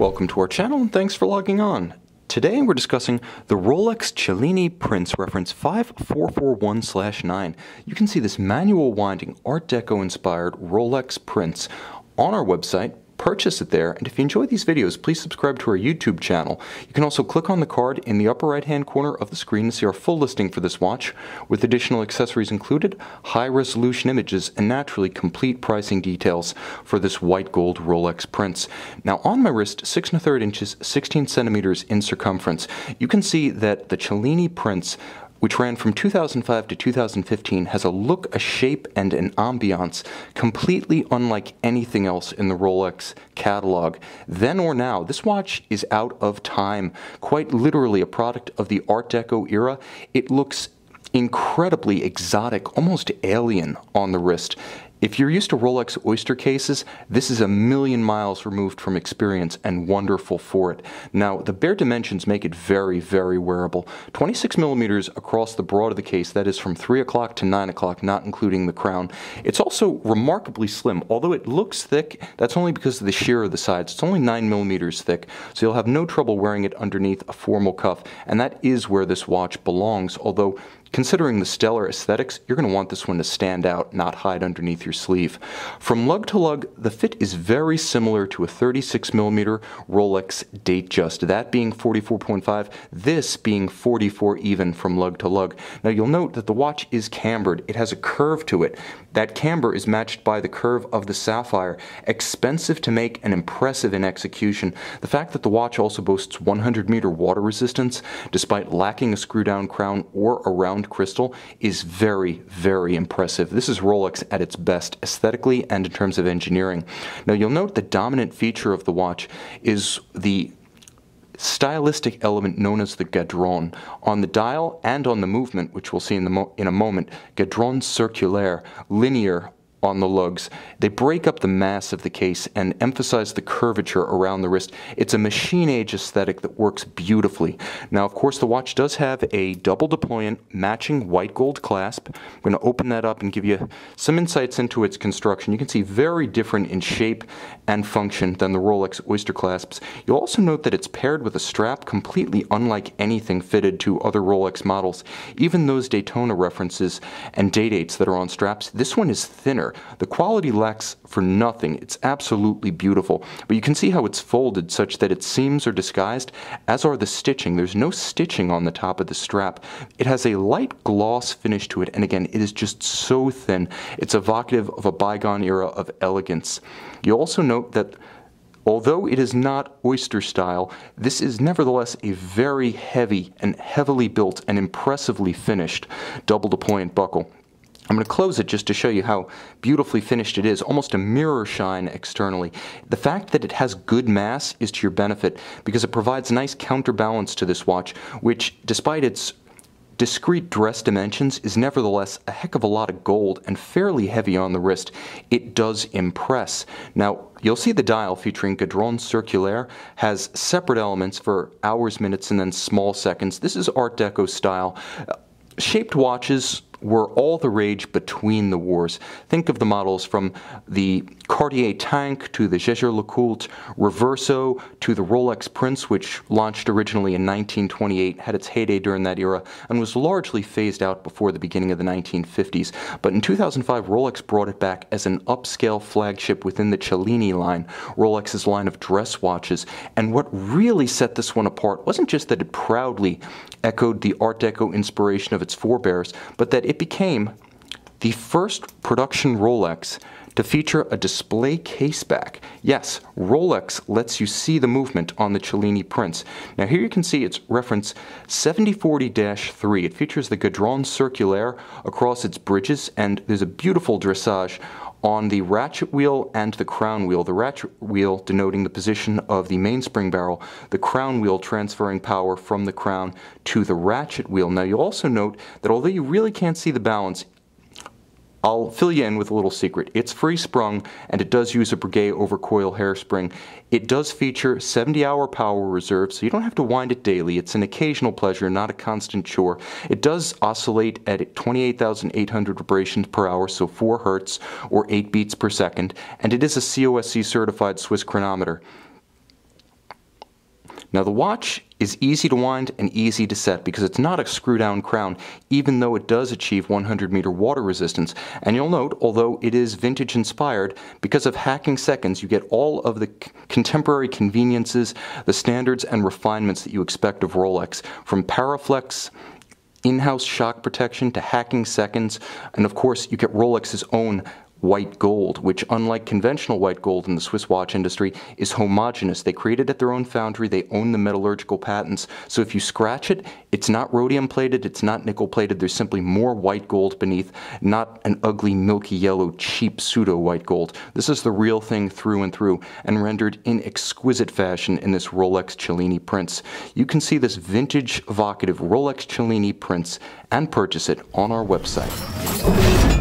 Welcome to our channel and thanks for logging on. Today we're discussing the Rolex Cellini Prince reference 5441-9. You can see this manual winding Art Deco inspired Rolex Prince on our website, purchase it there. And if you enjoy these videos, please subscribe to our YouTube channel. You can also click on the card in the upper right hand corner of the screen to see our full listing for this watch with additional accessories included, high resolution images, and naturally complete pricing details for this white gold Rolex Prince. Now on my wrist, 6 and a third inches, 16 centimeters in circumference, you can see that the Cellini Prince which ran from 2005 to 2015, has a look, a shape, and an ambiance completely unlike anything else in the Rolex catalog. Then or now, this watch is out of time, quite literally a product of the Art Deco era. It looks incredibly exotic, almost alien on the wrist. If you're used to Rolex Oyster cases, this is a million miles removed from experience and wonderful for it. Now, the bare dimensions make it very, very wearable. 26 millimeters across the broad of the case, that is from 3 o'clock to 9 o'clock, not including the crown. It's also remarkably slim. Although it looks thick, that's only because of the sheer of the sides. It's only 9 millimeters thick, so you'll have no trouble wearing it underneath a formal cuff, and that is where this watch belongs, although Considering the stellar aesthetics, you're going to want this one to stand out, not hide underneath your sleeve. From lug to lug, the fit is very similar to a 36mm Rolex Datejust, that being 44.5, this being 44 even from lug to lug. Now you'll note that the watch is cambered. It has a curve to it. That camber is matched by the curve of the sapphire. Expensive to make and impressive in execution. The fact that the watch also boasts 100 meter water resistance, despite lacking a screw down crown or a round round crystal is very, very impressive. This is Rolex at its best aesthetically and in terms of engineering. Now you'll note the dominant feature of the watch is the stylistic element known as the gadron. On the dial and on the movement, which we'll see in, in a moment, gadron circulaire, linear on the lugs. They break up the mass of the case and emphasize the curvature around the wrist. It's a machine age aesthetic that works beautifully. Now, of course, the watch does have a double deployant matching white gold clasp. I'm going to open that up and give you some insights into its construction. You can see very different in shape and function than the Rolex Oyster clasps. You'll also note that it's paired with a strap completely unlike anything fitted to other Rolex models. Even those Daytona references and day dates that are on straps, this one is thinner there. The quality lacks for nothing. It's absolutely beautiful, but you can see how it's folded such that its seams are disguised, as are the stitching. There's no stitching on the top of the strap. It has a light gloss finish to it, and again, it is just so thin. It's evocative of a bygone era of elegance. You also note that Although it is not oyster style, this is nevertheless a very heavy and heavily built and impressively finished double deployant buckle. I'm going to close it just to show you how beautifully finished it is, almost a mirror shine externally. The fact that it has good mass is to your benefit because it provides nice counterbalance to this watch, which despite its discrete dress dimensions is nevertheless a heck of a lot of gold and fairly heavy on the wrist. It does impress. Now, you'll see the dial featuring Gadron Circulaire has separate elements for hours, minutes, and then small seconds. This is Art Deco style. Uh, shaped watches were all the rage between the wars. Think of the models from the Cartier Tank to the Jaeger LeCoultre Reverso to the Rolex Prince, which launched originally in 1928, had its heyday during that era, and was largely phased out before the beginning of the 1950s. But in 2005, Rolex brought it back as an upscale flagship within the Cellini line, Rolex's line of dress watches. And what really set this one apart wasn't just that it proudly echoed the Art Deco inspiration of its forebears, but that it became the first production Rolex to feature a display caseback. Yes, Rolex lets you see the movement on the Cellini prints. Now here you can see its reference 7040-3. It features the Gaudron Circulaire across its bridges and there's a beautiful dressage on the ratchet wheel and the crown wheel. The ratchet wheel denoting the position of the mainspring barrel, the crown wheel transferring power from the crown to the ratchet wheel. Now you'll also note that although you really can't see the balance, I'll fill you in with a little secret. It's free sprung and it does use a Breguet over coil hairspring. It does feature 70 hour power reserve so you don't have to wind it daily. It's an occasional pleasure, not a constant chore. It does oscillate at 28,800 vibrations per hour, so 4 hertz or 8 beats per second, and it is a COSC certified Swiss chronometer. Now the watch is easy to wind and easy to set because it's not a screw down crown even though it does achieve 100 meter water resistance and you'll note although it is vintage inspired because of hacking seconds you get all of the contemporary conveniences the standards and refinements that you expect of Rolex from Paraflex in-house shock protection to hacking seconds and of course you get Rolex's own white gold, which unlike conventional white gold in the Swiss watch industry is homogeneous. They created at their own foundry, they own the metallurgical patents. So if you scratch it, it's not rhodium plated, it's not nickel plated, there's simply more white gold beneath, not an ugly milky yellow cheap pseudo white gold. This is the real thing through and through and rendered in exquisite fashion in this Rolex Cellini Prince. You can see this vintage evocative Rolex Cellini Prince and purchase it on our website.